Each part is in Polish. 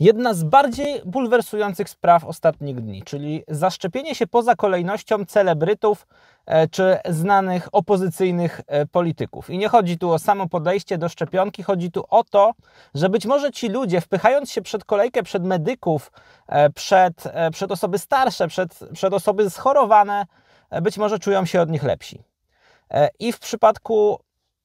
Jedna z bardziej bulwersujących spraw ostatnich dni, czyli zaszczepienie się poza kolejnością celebrytów e, czy znanych opozycyjnych e, polityków. I nie chodzi tu o samo podejście do szczepionki, chodzi tu o to, że być może ci ludzie, wpychając się przed kolejkę, przed medyków, e, przed, przed osoby starsze, przed, przed osoby schorowane, być może czują się od nich lepsi. I w przypadku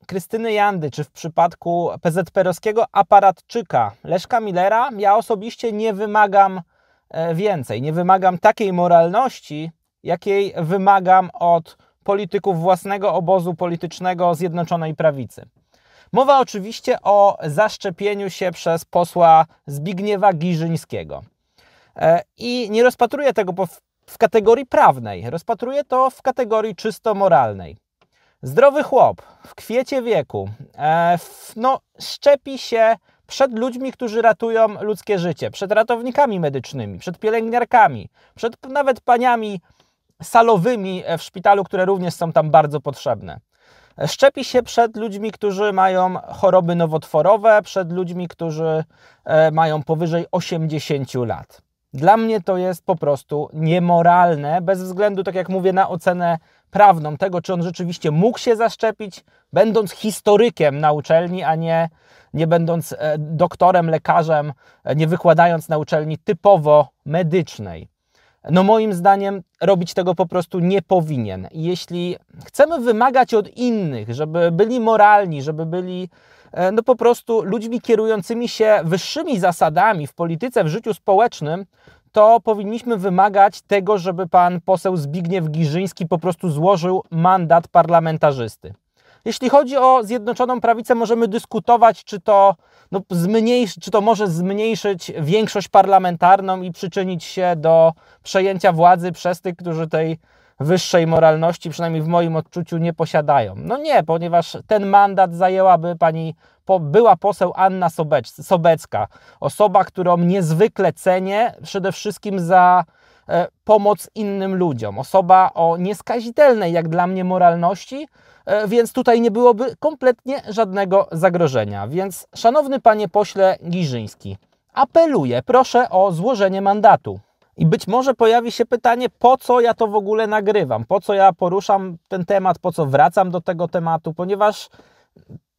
Krystyny Jandy, czy w przypadku PZPR-owskiego aparatczyka Leszka Millera, ja osobiście nie wymagam e, więcej. Nie wymagam takiej moralności, jakiej wymagam od polityków własnego obozu politycznego Zjednoczonej Prawicy. Mowa oczywiście o zaszczepieniu się przez posła Zbigniewa Giżyńskiego. E, I nie rozpatruję tego w kategorii prawnej, rozpatruję to w kategorii czysto moralnej. Zdrowy chłop w kwiecie wieku e, f, no, szczepi się przed ludźmi, którzy ratują ludzkie życie, przed ratownikami medycznymi, przed pielęgniarkami, przed nawet paniami salowymi e, w szpitalu, które również są tam bardzo potrzebne. E, szczepi się przed ludźmi, którzy mają choroby nowotworowe, przed ludźmi, którzy e, mają powyżej 80 lat. Dla mnie to jest po prostu niemoralne, bez względu, tak jak mówię, na ocenę prawną tego, czy on rzeczywiście mógł się zaszczepić, będąc historykiem na uczelni, a nie, nie będąc e, doktorem, lekarzem, e, nie wykładając na uczelni typowo medycznej. No, moim zdaniem, robić tego po prostu nie powinien. Jeśli chcemy wymagać od innych, żeby byli moralni, żeby byli E, no po prostu ludźmi kierującymi się wyższymi zasadami w polityce, w życiu społecznym, to powinniśmy wymagać tego, żeby pan poseł Zbigniew Giżyński po prostu złożył mandat parlamentarzysty. Jeśli chodzi o Zjednoczoną Prawicę, możemy dyskutować, czy to, no, zmniejszy, czy to może zmniejszyć większość parlamentarną i przyczynić się do przejęcia władzy przez tych, którzy tej wyższej moralności, przynajmniej w moim odczuciu, nie posiadają. No nie, ponieważ ten mandat zajęłaby pani po, była poseł Anna Sobecz, Sobecka, osoba, którą niezwykle cenię, przede wszystkim za e, pomoc innym ludziom, osoba o nieskazitelnej, jak dla mnie, moralności, e, więc tutaj nie byłoby kompletnie żadnego zagrożenia. Więc, szanowny panie pośle Giżyński, apeluję, proszę o złożenie mandatu. I być może pojawi się pytanie, po co ja to w ogóle nagrywam, po co ja poruszam ten temat, po co wracam do tego tematu, ponieważ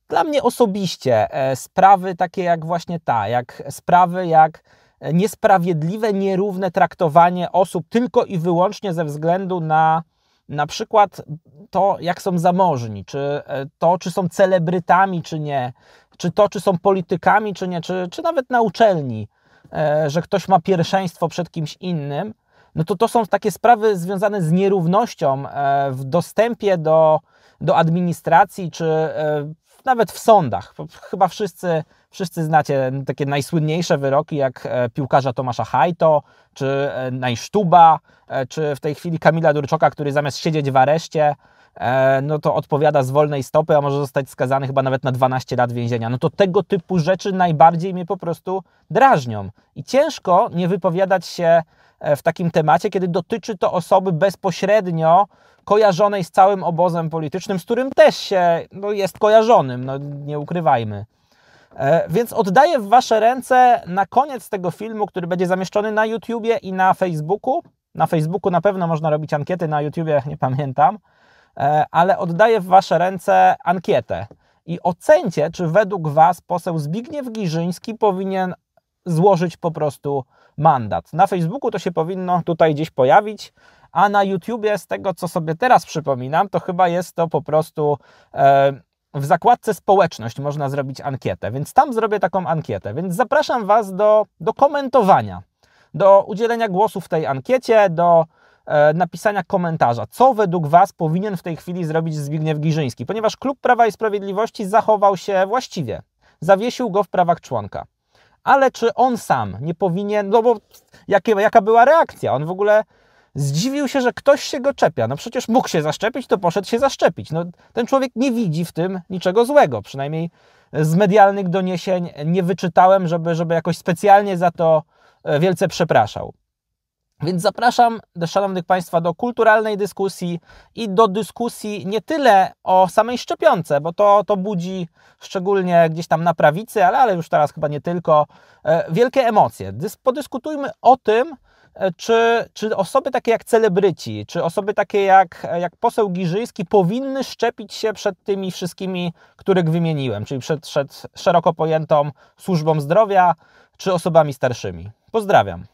dla mnie osobiście e, sprawy takie jak właśnie ta, jak sprawy jak e, niesprawiedliwe, nierówne traktowanie osób tylko i wyłącznie ze względu na na przykład to, jak są zamożni, czy e, to, czy są celebrytami, czy nie, czy to, czy są politykami, czy nie, czy, czy nawet na uczelni E, że ktoś ma pierwszeństwo przed kimś innym, no to to są takie sprawy związane z nierównością e, w dostępie do, do administracji czy e, nawet w sądach. Chyba wszyscy, wszyscy znacie takie najsłynniejsze wyroki, jak piłkarza Tomasza Hajto, czy Najsztuba, czy w tej chwili Kamila Durczoka, który zamiast siedzieć w areszcie, E, no to odpowiada z wolnej stopy, a może zostać skazany chyba nawet na 12 lat więzienia. No to tego typu rzeczy najbardziej mnie po prostu drażnią. I ciężko nie wypowiadać się e, w takim temacie, kiedy dotyczy to osoby bezpośrednio kojarzonej z całym obozem politycznym, z którym też się no, jest kojarzonym, no nie ukrywajmy. E, więc oddaję w Wasze ręce na koniec tego filmu, który będzie zamieszczony na YouTubie i na Facebooku. Na Facebooku na pewno można robić ankiety, na YouTubie nie pamiętam. E, ale oddaję w Wasze ręce ankietę i ocencie, czy według Was poseł Zbigniew Giżyński powinien złożyć po prostu mandat. Na Facebooku to się powinno tutaj gdzieś pojawić, a na YouTubie, z tego co sobie teraz przypominam, to chyba jest to po prostu e, w zakładce społeczność można zrobić ankietę, więc tam zrobię taką ankietę. Więc zapraszam Was do, do komentowania, do udzielenia głosu w tej ankiecie, do E, napisania komentarza. Co według Was powinien w tej chwili zrobić Zbigniew Giżyński? Ponieważ klub Prawa i Sprawiedliwości zachował się właściwie. Zawiesił go w prawach członka. Ale czy on sam nie powinien, no bo jakie, jaka była reakcja? On w ogóle zdziwił się, że ktoś się go czepia. No przecież mógł się zaszczepić, to poszedł się zaszczepić. No, ten człowiek nie widzi w tym niczego złego. Przynajmniej z medialnych doniesień nie wyczytałem, żeby, żeby jakoś specjalnie za to e, wielce przepraszał. Więc zapraszam szanownych Państwa do kulturalnej dyskusji i do dyskusji nie tyle o samej szczepionce, bo to, to budzi szczególnie gdzieś tam na prawicy, ale, ale już teraz chyba nie tylko, e, wielkie emocje. Podyskutujmy o tym, e, czy, czy osoby takie jak celebryci, czy osoby takie jak, e, jak poseł Giżyński powinny szczepić się przed tymi wszystkimi, których wymieniłem, czyli przed, przed szeroko pojętą służbą zdrowia, czy osobami starszymi. Pozdrawiam.